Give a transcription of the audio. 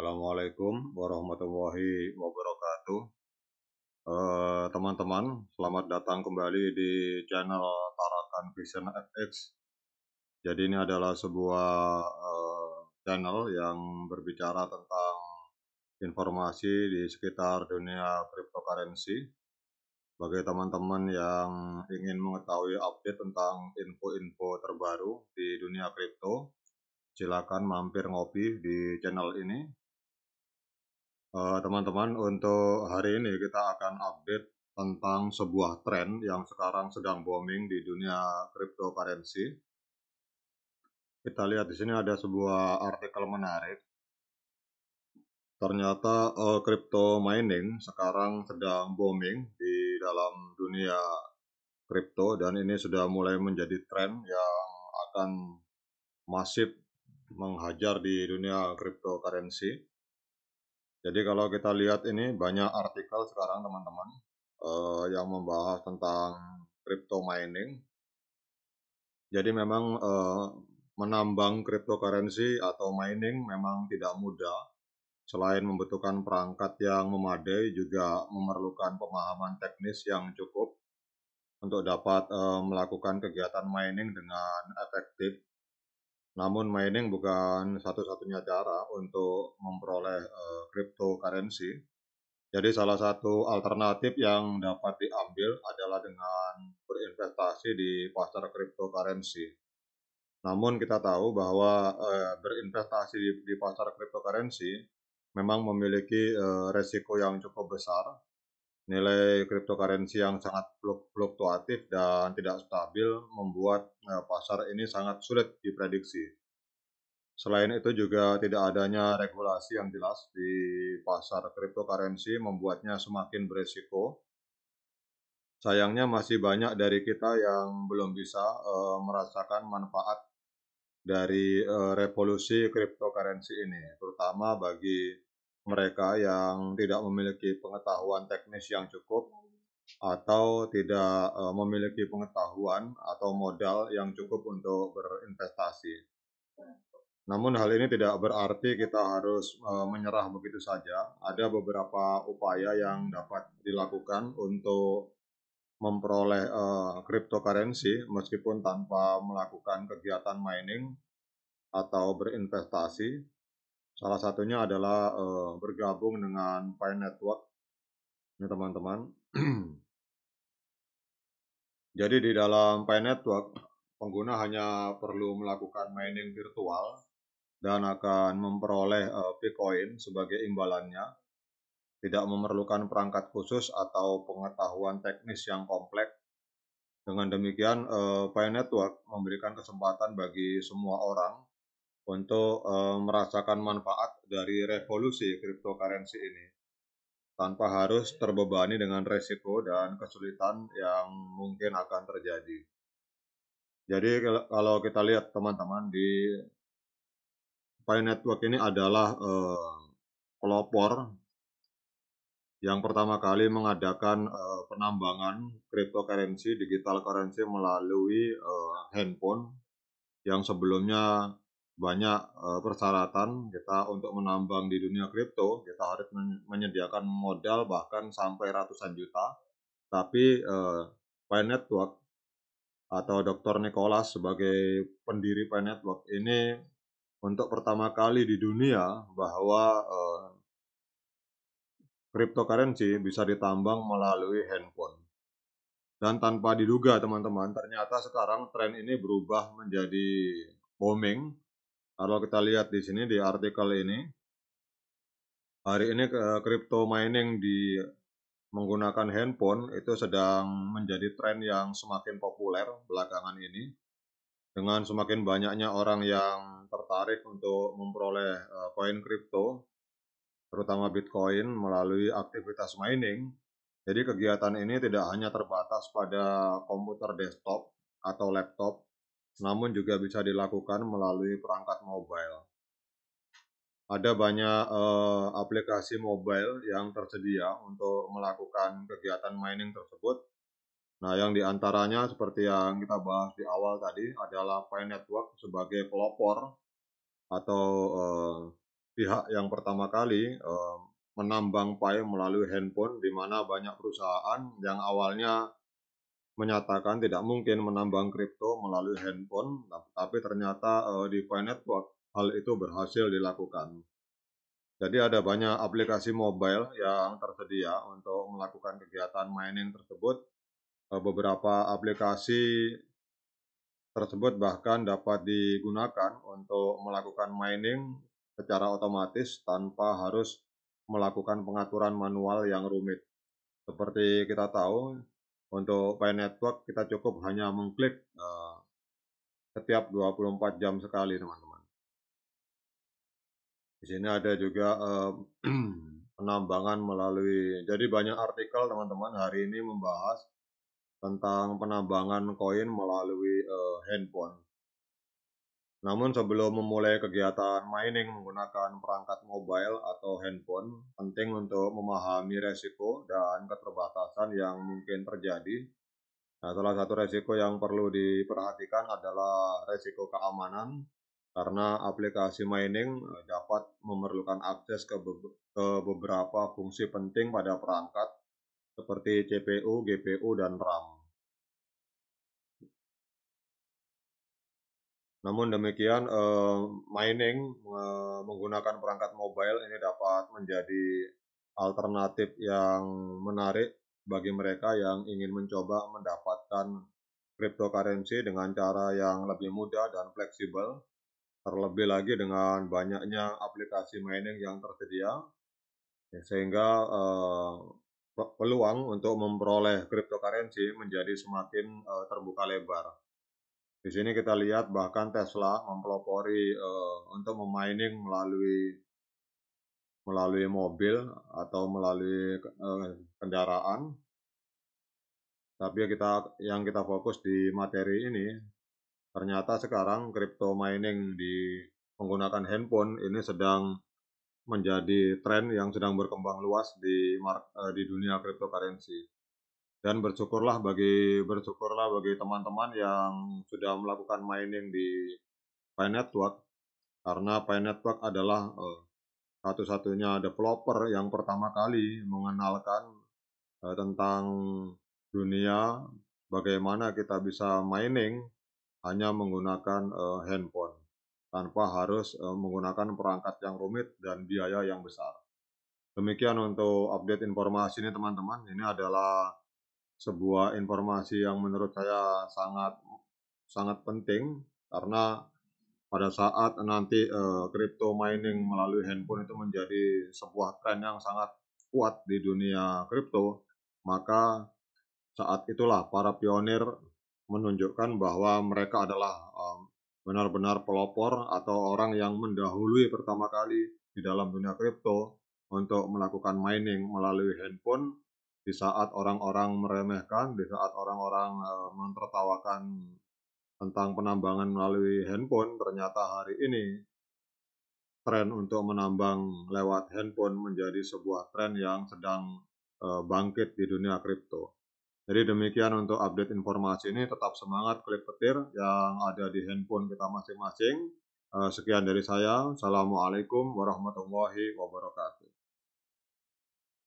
Assalamualaikum warahmatullahi wabarakatuh. Eh, teman-teman, uh, selamat datang kembali di channel Tarakan Vision FX. Jadi ini adalah sebuah uh, channel yang berbicara tentang informasi di sekitar dunia cryptocurrency. Bagi teman-teman yang ingin mengetahui update tentang info-info terbaru di dunia kripto, silakan mampir ngopi di channel ini Eh, teman-teman uh, untuk hari ini kita akan update tentang sebuah tren yang sekarang sedang booming di dunia cryptocurrency. Kita lihat di sini ada sebuah artikel menarik. Ternyata uh, crypto mining sekarang sedang booming di dalam dunia crypto dan ini sudah mulai menjadi tren yang akan masif menghajar di dunia cryptocurrency jadi kalau kita lihat ini banyak artikel sekarang teman-teman uh, yang membahas tentang crypto mining. Jadi memang uh, menambang cryptocurrency atau mining memang tidak mudah. Selain membutuhkan perangkat yang memadai, juga memerlukan pemahaman teknis yang cukup untuk dapat uh, melakukan kegiatan mining dengan efektif namun mining bukan satu-satunya cara untuk memperoleh uh, cryptocurrency. Jadi salah satu alternatif yang dapat diambil adalah dengan berinvestasi di pasar cryptocurrency. Namun kita tahu bahwa uh, berinvestasi di, di pasar cryptocurrency memang memiliki uh, resiko yang cukup besar Nilai cryptocurrency yang sangat fluktuatif dan tidak stabil membuat eh, pasar ini sangat sulit diprediksi. Selain itu juga tidak adanya regulasi yang jelas di pasar cryptocurrency membuatnya semakin beresiko. Sayangnya masih banyak dari kita yang belum bisa uh, merasakan manfaat dari uh, revolusi cryptocurrency ini, terutama bagi mereka yang tidak memiliki pengetahuan teknis yang cukup atau tidak e, memiliki pengetahuan atau modal yang cukup untuk berinvestasi. Namun hal ini tidak berarti kita harus e, menyerah begitu saja. Ada beberapa upaya yang dapat dilakukan untuk memperoleh e, cryptocurrency meskipun tanpa melakukan kegiatan mining atau berinvestasi Salah satunya adalah uh, bergabung dengan Pi Network, ini teman-teman. Jadi di dalam Pi Network, pengguna hanya perlu melakukan mining virtual dan akan memperoleh uh, Bitcoin sebagai imbalannya. Tidak memerlukan perangkat khusus atau pengetahuan teknis yang kompleks. Dengan demikian, uh, Pi Network memberikan kesempatan bagi semua orang untuk uh, merasakan manfaat dari revolusi cryptocurrency ini tanpa harus iya. terbebani dengan resiko dan kesulitan yang mungkin akan terjadi. Jadi kalau kita lihat teman-teman di Pi Network ini adalah eh, pelopor yang pertama kali mengadakan eh, penambangan cryptocurrency, digital currency melalui handphone yang sebelumnya banyak eh, persyaratan kita untuk menambang di dunia kripto kita harus menyediakan modal bahkan sampai ratusan juta tapi uh, eh, Pi Network atau Dr. Nicholas sebagai pendiri Pi Network ini untuk pertama kali di dunia bahwa uh, cryptocurrency bisa ditambang melalui handphone dan tanpa diduga teman-teman ternyata sekarang tren ini berubah menjadi booming kalau kita lihat di sini di artikel ini, hari ini crypto mining di menggunakan handphone itu sedang menjadi tren yang semakin populer belakangan ini. Dengan semakin banyaknya orang yang tertarik untuk memperoleh eh, koin kripto, terutama Bitcoin melalui aktivitas mining. Jadi kegiatan ini tidak hanya terbatas pada komputer desktop atau laptop, namun juga bisa dilakukan melalui perangkat mobile. Ada banyak uh, aplikasi mobile yang tersedia untuk melakukan kegiatan mining tersebut. Nah, yang diantaranya seperti yang kita bahas di awal tadi adalah Pi Network sebagai pelopor atau uh, pihak yang pertama kali uh, menambang Pi melalui handphone, di mana banyak perusahaan yang awalnya menyatakan tidak mungkin menambang kripto melalui handphone, tapi ternyata uh, eh, DeFi Network hal itu berhasil dilakukan. Jadi ada banyak aplikasi mobile yang tersedia untuk melakukan kegiatan mining tersebut. Eh, beberapa aplikasi tersebut bahkan dapat digunakan untuk melakukan mining secara otomatis tanpa harus melakukan pengaturan manual yang rumit. Seperti kita tahu, untuk pay network kita cukup hanya mengklik uh, setiap 24 jam sekali teman-teman. Di sini ada juga uh, penambangan melalui jadi banyak artikel teman-teman hari ini membahas tentang penambangan koin melalui uh, handphone. Namun sebelum memulai kegiatan mining menggunakan perangkat mobile atau handphone, penting untuk memahami resiko dan keterbatasan yang mungkin terjadi. Nah, salah satu resiko yang perlu diperhatikan adalah resiko keamanan, karena aplikasi mining eh, dapat memerlukan akses ke, be ke beberapa fungsi penting pada perangkat, seperti CPU, GPU, dan RAM. Namun demikian, eh, mining eh, menggunakan perangkat mobile ini dapat menjadi alternatif yang menarik bagi mereka yang ingin mencoba mendapatkan cryptocurrency dengan cara yang lebih mudah dan fleksibel, terlebih lagi dengan banyaknya aplikasi mining yang tersedia, sehingga eh, peluang untuk memperoleh cryptocurrency menjadi semakin terbuka lebar. Di sini kita lihat bahkan Tesla mempelopori uh, untuk memining melalui melalui mobil atau melalui uh, kendaraan. Tapi kita yang kita fokus di materi ini ternyata sekarang crypto mining di menggunakan handphone ini sedang menjadi tren yang sedang berkembang luas di eh, di dunia cryptocurrency dan bersyukurlah bagi bersyukurlah bagi teman-teman yang sudah melakukan mining di Pi Network karena Pi Network adalah uh, satu-satunya developer yang pertama kali mengenalkan uh, tentang dunia bagaimana kita bisa mining hanya menggunakan uh, handphone tanpa harus uh, menggunakan perangkat yang rumit dan biaya yang besar. Demikian untuk update informasi ini teman-teman. Ini adalah sebuah informasi yang menurut saya sangat sangat penting karena pada saat nanti uh, mining melalui handphone itu menjadi sebuah tren yang sangat kuat di dunia kripto, maka saat itulah para pionir menunjukkan bahwa mereka adalah eh, benar-benar um, pelopor atau orang yang mendahului pertama kali di dalam dunia kripto untuk melakukan mining melalui handphone di saat orang-orang meremehkan, di saat orang-orang menertawakan eh, mentertawakan tentang penambangan melalui handphone, ternyata hari ini tren untuk menambang lewat handphone menjadi sebuah tren yang sedang eh, bangkit di dunia kripto. Jadi demikian untuk update informasi ini, tetap semangat klik petir yang ada di handphone kita masing-masing. Eh, sekian dari saya, Assalamualaikum warahmatullahi wabarakatuh.